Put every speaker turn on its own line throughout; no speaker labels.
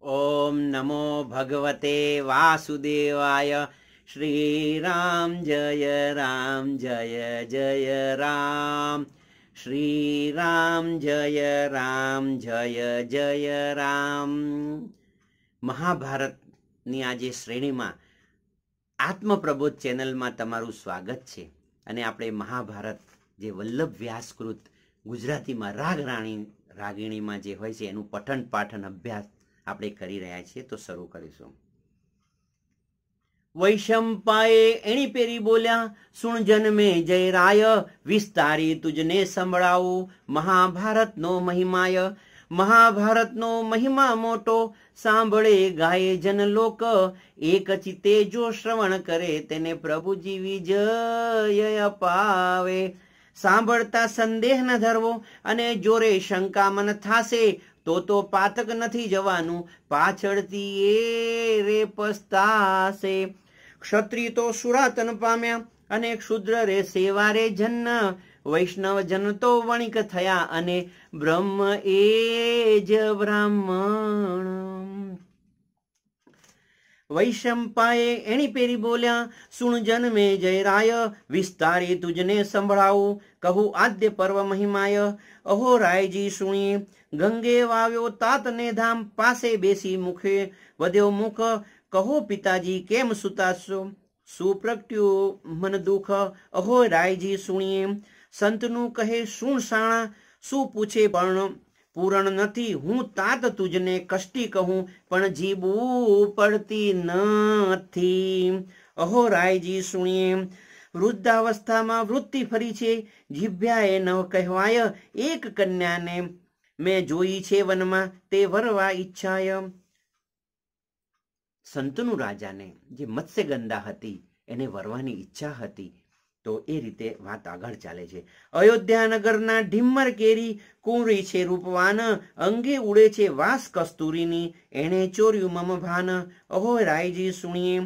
ઓમ નમો ભગવતે વાસુદેવાય શ્રી રામ જય રામ જય જય રામ શ્રી રામ જય રામ જય જય રામ મહાભારતની આજે શ્રેણીમાં આત્મપ્રબોધ ચેનલમાં તમારું સ્વાગત છે અને આપણે મહાભારત જે વલ્લભ વ્યાસકૃત ગુજરાતીમાં રાગ રાણી રાગીણીમાં જે હોય છે એનું પઠન પાઠન અભ્યાસ આપણે કરી રહ્યા છીએ તો શરૂ કરીશું વૈશંપાએ એણી પેરી બોલ્યા સુણ જન્મે જય રાય વિસ્તારી તુજને સંભળાવું મહાભારતનો મહિમાય મહાભારતનો મહિમા મોટો સાંભળે ગાય જન લોક એક ચિતે જો શ્રવણ કરે તેને પ્રભુજી વિજય અપાવે સાંભળતા સંદેહ ન ધરવો અને જોરે શંકા મન થાશે તો તો પાતક નથી જવાનું પાછળથી એ રે પસ્તાશે ક્ષત્રિય તો સુરાતન પામ્યા અને ક્ષુદ્ર રે સેવા રે જન્ન વૈષ્ણવ જન તો વણિક થયા અને બ્રહ્મ એ જ બ્રાહ્મણ વૈશંપાએ એણી પેરી બોલ્યા સુણ જન્મે જયરાય વિસ્તારી તુજને સંભળાવું કહું આદ્ય પર્વ મહિમાય અહો રાયજી સુણી ગંગે વાવ્યો તાતને ધામ પાસે બેસી મુખે વધ્યો મુખ કહો પિતાજી કેમ સુતાશો સુપ્રગટ્યું મન દુઃખ અહો રાયજી સુણીએ સંતનું કહે શું શાણા શું પૂછે પણ પૂરણ નથી હું તાત તુજને કષ્ટી કહું પણ જીવવું પડતી નથી અહો રાયજી સુણીએ વૃદ્ધાવસ્થામાં વૃત્તિ ફરી છે જીભ્યાએ ન કહેવાય એક કન્યાને મેં જોઈ છે વનમાં તે વરવા ઈચ્છાય સંતનું રાજાને જે મત્સ્યગંધા હતી એને વરવાની ઈચ્છા હતી તો એ રીતે વાત આગળ ચાલે છે અયોધ્યાનગરના ઢીમ્મર કેરી કુંવરી છે રૂપવાન અંગે ઉડે છે વાસ કસ્તુરીની એણે ચોર્યું મમ ભાન અહો રાયજી સુણીએ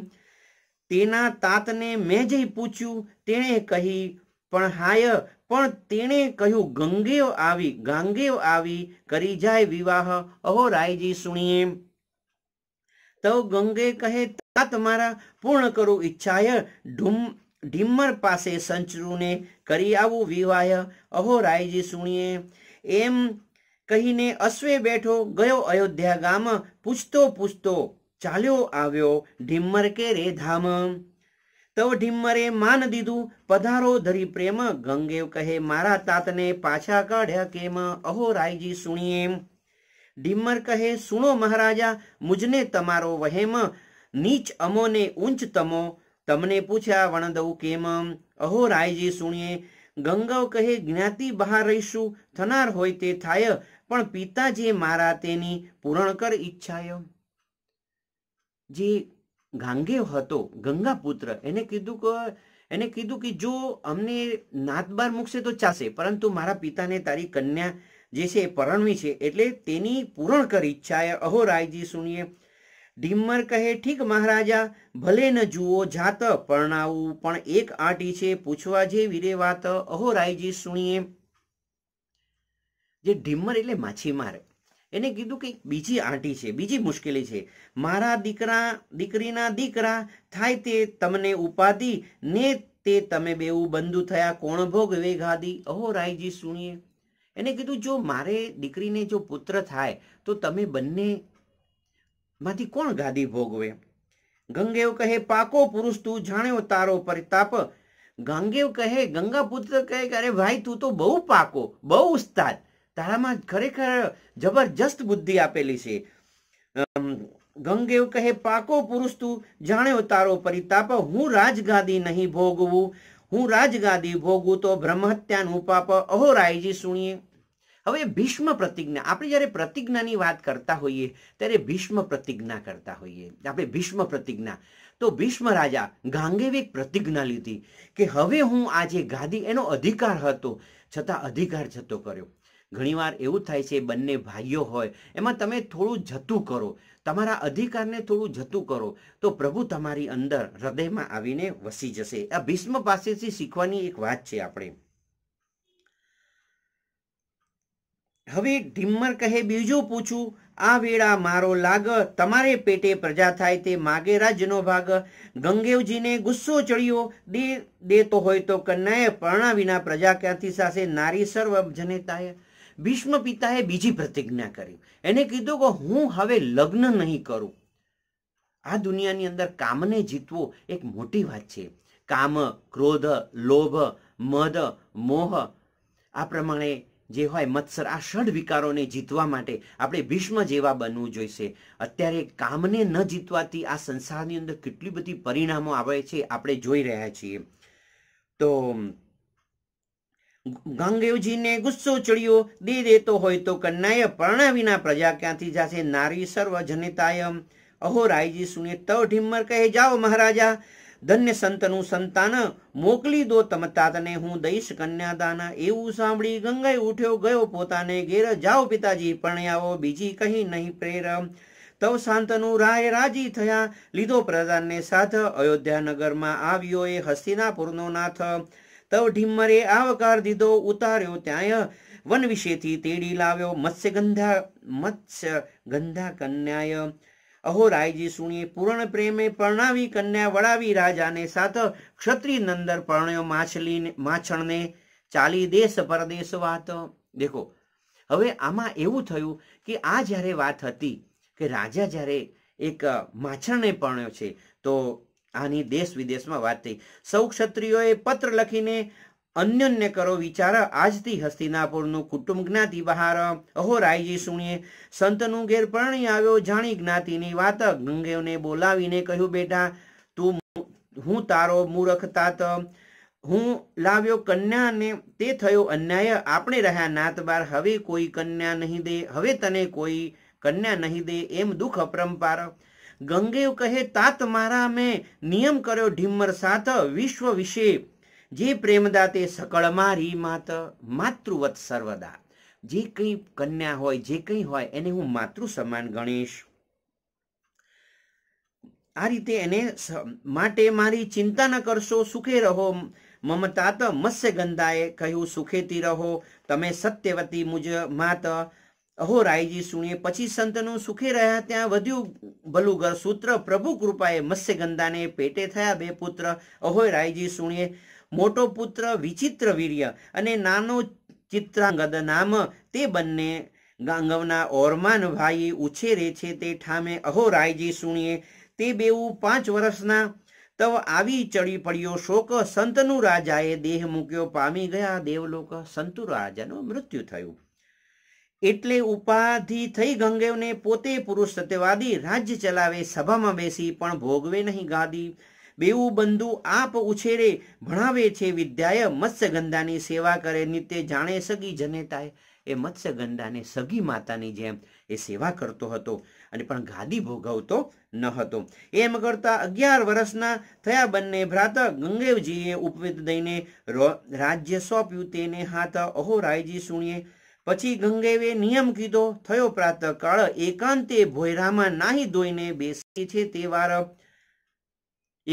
તેના તાતને મેં જઈ પૂછ્યું તેણે કહી પણ હાય પણ તેણે કહ્યું ગંગેવ આવી ગાંગેવ આવી કરી જાય વિવાહ અહો રાયજી સુણીએ તો ગંગે કહે તાત મારા પૂર્ણ કરું ઈચ્છાય ઢુમ ઢીમર પાસે સંચરુને કરી આવું વિવાય અહો રાયજી સુણીએ એમ કહીને અશ્વે બેઠો ગયો અયોધ્યા ગામ પૂછતો પૂછતો ચાલ્યો આવ્યો ઢીમર કે રે ધામ તો ઢીમરે માન દીધું પધારો ધરી પ્રેમ ગંગેવ કહે મારા તાતને પાછા કાઢ્યા કેમ અહો રાયજી સુણીએ ઢીમર કહે સુણો મહારાજા મુજને તમારો વહેમ નીચ અમોને ઉંચ તમો તમને પૂછ્યા વણદવું કેમ અહો રાયજી સુણીએ ગંગવ કહે જ્ઞાતિ બહાર રહીશું થનાર હોય તે થાય પણ પિતા જે મારા તેની પૂરણ કર ઈચ્છાય જે ગાંગેવ હતો ગંગા પુત્ર એને કીધું કે એને કીધું કે જો અમને નાતબાર મૂકશે તો ચાલશે પરંતુ મારા પિતાને તારી કન્યા જે છે એ પરણવી છે એટલે તેની પૂરણ કર ઈચ્છાએ અહો રાયજી સુણીએ ડિમ્મર કહે ઠીક મહારાજા ભલે ન જુઓ જાત પરણાવું પણ એક આંટી છે પૂછવા જેવી રે વાત અહો રાયજી સુણીએ જે ઢીમર એટલે માછીમાર એને કીધું કે બીજી આંટી છે બીજી મુશ્કેલી છે મારા દીકરા દીકરીના દીકરા થાય તે તમને ઉપાધિ ને તે તમે બેવું બંધુ થયા કોણ ભોગ વેઘાદી અહો રાયજી સુણીએ એને કીધું જો મારે દીકરીને જો પુત્ર થાય તો તમે બંને માંથી કોણ ગાદી ભોગવે ગંગેવ કહે પાકો પુરુષ તું જાણ્યો તારો પરિતાપ ગંગેવ કહે ગંગાપુત્ર કહે કે અરે ભાઈ તું તો બહુ પાકો બહુ ઉસ્તાદ તારામાં ખરેખર જબરજસ્ત બુદ્ધિ આપેલી છે ગંગેવ કહે પાકો પુરુષ તું જાણ્યો તારો પરિતાપ હું રાજગાદી નહીં ભોગવું હું રાજગાદી ભોગવું તો બ્રહ્મહત્યાનું પાપ અહો રાયજી સુણીએ હવે ભીષ્મ પ્રતિજ્ઞા આપણે જ્યારે પ્રતિજ્ઞાની વાત કરતા હોઈએ ત્યારે ભીષ્મ પ્રતિજ્ઞા કરતા હોઈએ આપણે ભીષ્મ પ્રતિજ્ઞા તો ભીષ્મ રાજા ગાંગેવે એક પ્રતિજ્ઞા લીધી કે હવે હું આજે ગાદી એનો અધિકાર હતો છતાં અધિકાર જતો કર્યો ઘણીવાર એવું થાય છે બંને ભાઈઓ હોય એમાં તમે થોડું જતું કરો તમારા અધિકારને થોડું જતું કરો તો પ્રભુ તમારી અંદર હૃદયમાં આવીને વસી જશે આ ભીષ્મ પાસેથી શીખવાની એક વાત છે આપણે હવે ઢીમ્મર કહે બીજું પૂછું આ વેળા મારો લાગ તમારે પેટે પ્રજા થાય તે માગે રાજ્યનો ભાગ ગંગેવજીને ગુસ્સો ચડ્યો દે દેતો હોય તો કન્યાએ પરણા વિના પ્રજા ક્યાંથી સાસે નારી સર્વ જનેતાએ ભીષ્મ પિતાએ બીજી પ્રતિજ્ઞા કરી એને કીધું કે હું હવે લગ્ન નહીં કરું આ દુનિયાની અંદર કામને જીતવો એક મોટી વાત છે કામ ક્રોધ લોભ મદ મોહ આ પ્રમાણે જે હોય મત્સર આ ષડ વિકારોને જીતવા માટે આપણે ભીષ્મ જેવા બનવું જોઈશે અત્યારે કામને ન જીતવાથી આ સંસારની અંદર કેટલી બધી પરિણામો આવે છે આપણે જોઈ રહ્યા છીએ તો ગંગદેવજીને ગુસ્સો ચડ્યો દે દેતો હોય તો કન્યાએ વિના પ્રજા ક્યાંથી જશે નારી સર્વ જનતાયમ અહો રાયજી સુને તવ ઢીમર કહે જાઓ મહારાજા ધન્ય સંતનું સંતાન મોકલી દો તમતાતને હું દઈશ કન્યાદાના એવું સાંભળી ગંગાઈ ઉઠ્યો ગયો પોતાને ઘેર જાઓ પિતાજી પરણ્યાઓ બીજી કહી નહીં પ્રેર તવ શાંતનુ રાય રાજી થયા લીધો પ્રધાનને સાથ અયોધ્યાનગરમાં આવ્યો એ હસ્તિનાપુરનો નાથ તવ ઢીમરે આવકાર દીધો ઉતાર્યો ત્યાંય વન વિશેથી તેડી લાવ્યો મત્સ્યગંધા મત્સ્ય ગંધા કન્યાય અહોરાયજી સુણીએ પૂરણ પ્રેમે પરણાવી કન્યા વળાવી રાજાને સાથ ક્ષત્રિય નંદર પરણ્યો માછલી માછણને ચાલી દેશ પરદેશ વાત દેખો હવે આમાં એવું થયું કે આ જ્યારે વાત હતી કે રાજા જ્યારે એક માછણને પરણ્યો છે તો આની દેશ વિદેશમાં વાત થઈ સૌ ક્ષત્રિયોએ પત્ર લખીને અન્યન્ય કરો વિચાર આજથી હસ્તિનાપુરનું કુટુંબ જ્ઞાતિ બહાર અહો રાયજી સુણીએ સંતનું ઘેર પરણી આવ્યો જાણી જ્ઞાતિની વાત ગંગેવને બોલાવીને કહ્યું બેટા તું હું તારો મૂરખ તાત હું લાવ્યો કન્યાને તે થયો અન્યાય આપણે રહ્યા નાતબાર હવે કોઈ કન્યા નહીં દે હવે તને કોઈ કન્યા નહીં દે એમ દુઃખ અપરંપાર ગંગેવ કહે તાત મારા મેં નિયમ કર્યો ઢીમર સાથ વિશ્વ વિશે જે પ્રેમદા તે સકળમાં રી માત માતૃવત સર્વદા જે કંઈ કન્યા હોય જે કંઈ હોય એને હું માતૃ સમાન ગણીશ આ રીતે એને માટે મારી ચિંતા ન કરશો સુખે રહો મમતાત મત્સ્ય ગંધાએ કહ્યું સુખેતી રહો તમે સત્યવતી મુજ માત અહો રાયજી સુણીએ પછી સંતનું સુખે રહ્યા ત્યાં વધ્યું ભલું ઘર સૂત્ર પ્રભુ કૃપાએ મત્સ્યગંધાને પેટે થયા બે પુત્ર અહોય રાયજી સુણીએ મોટો પુત્ર વિચિત્ર વીર્ય અને નાનો ચિત્રાંગદ નામ તે બંને ગાંગવના ભાઈ ઉછેરે છે તે ઠામે અહો રાયજી સુણીએ તે બેવું પાંચ વર્ષના તવ આવી ચડી પડ્યો શોક સંતનું રાજાએ દેહ મૂક્યો પામી ગયા દેવલોક સંતુ રાજાનું મૃત્યુ થયું એટલે ઉપાધિ થઈ ગંગેવને પોતે પુરુષ સત્યવાદી રાજ્ય ચલાવે સભામાં બેસી પણ ભોગવે નહીં ગાદી બેવું બંધુ આપ ઉછેરે ભણાવે છે વિદ્યાય મત્સ્યગંધાની સેવા કરે નિત્ય જાણે સગી જનેતાએ એ મત્સ્યગંધાને સગી માતાની જેમ એ સેવા કરતો હતો અને પણ ગાદી ભોગવતો ન હતો એમ કરતા અગિયાર વર્ષના થયા બંને ભ્રાત ગંગેવજીએ ઉપવેદ દઈને રાજ્ય સોંપ્યું તેને હાથ અહો રાયજી સુણીએ પછી ગંગેવે નિયમ કીધો થયો પ્રાતઃ કાળ એકાંતે ભોયરામાં નાહી ધોઈને બેસી છે તે વાર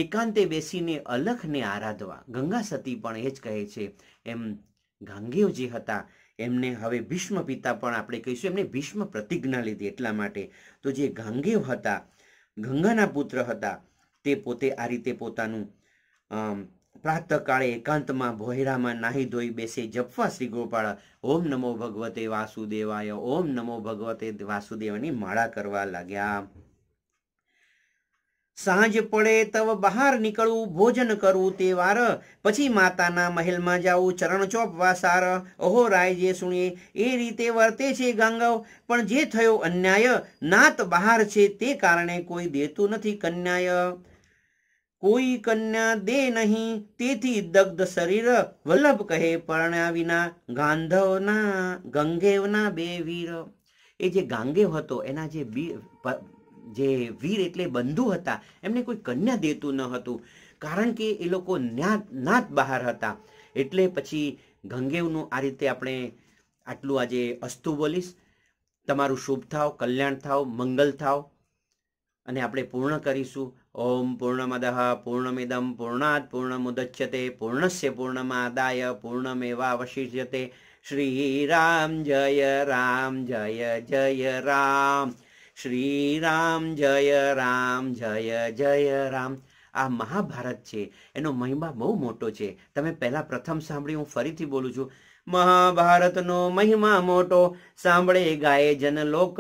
એકાંતે બેસીને અલખને આરાધવા ગંગા સતી પણ એ જ કહે છે એમ જે હતા એમને હવે ભીષ્મ પિતા પણ આપણે કહીશું એમને ભીષ્મ પ્રતિજ્ઞા લીધી એટલા માટે તો જે ગાંગેવ હતા ગંગાના પુત્ર હતા તે પોતે આ રીતે પોતાનું પ્રાતકાળે એકાંતમાં ભોયરામાં નાહી ધોઈ બેસે જપવા શ્રી ગોપાળ ઓમ નમો ભગવતે વાસુદેવાય ઓમ નમો ભગવતે વાસુદેવાની માળા કરવા લાગ્યા સાંજ પડે તવ બહાર નીકળવું ભોજન કરવું તે વાર પછી માતાના મહેલમાં જાવું ચરણચોપ વાસાર અહો રાય જે સુણીએ એ રીતે વર્તે છે ગાંગવ પણ જે થયો અન્યાય નાત બહાર છે તે કારણે કોઈ દેતું નથી કન્યાય કોઈ કન્યા દે નહીં તેથી દગ્ધ શરીર વલ્લભ કહે પરણ્યા વિના ગાંધવના ગંગેવના બે વીર એ જે ગાંગેવ હતો એના જે બી જે વીર એટલે બંધુ હતા એમને કોઈ કન્યા દેતું ન હતું કારણ કે એ લોકો નાત બહાર હતા એટલે પછી ગંગેવનું આ રીતે આપણે આટલું આજે અસ્તુ બોલીશ તમારું શુભ થાવ કલ્યાણ થાવ મંગલ થાવ અને આપણે પૂર્ણ કરીશું ઓમ પૂર્ણમદઃ પૂર્ણમિદમ પૂર્ણાત પૂર્ણમુદચ્યતે પૂર્ણસ્ય પૂર્ણમાદાય પૂર્ણમેવાવશિષ્યતે રામ જય રામ જય જય રામ શ્રીરામ જય રામ જય જય રામ આ મહાભારત છે એનો મહિમા બહુ મોટો છે તમે પહેલા પ્રથમ સાંભળી હું ફરીથી બોલું છું મહાભારતનો મહિમા મોટો સાંભળે ગાય જન લોક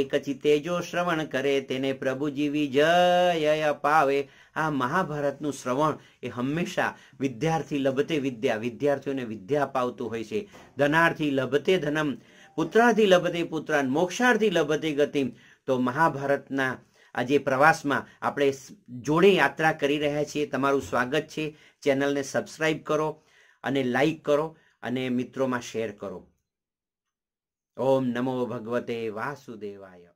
એક ચિત્તે જો શ્રવણ કરે તેને પ્રભુજીવી જય પાવે આ મહાભારતનું શ્રવણ એ હંમેશા વિદ્યાર્થી લભતે વિદ્યા વિદ્યાર્થીઓને વિદ્યા પાવતું હોય છે ધનાર્થી લભતે ધનમ પુત્રાધિ લભતે પુત્રાન મોક્ષાર્થી લભતે ગતિ તો મહાભારતના આજે પ્રવાસમાં આપણે જોડે યાત્રા કરી રહ્યા છીએ તમારું સ્વાગત છે ચેનલને સબસ્ક્રાઈબ કરો અને લાઈક કરો અને મિત્રોમાં શેર કરો ઓમ નમો ભગવતે વાસુદેવાય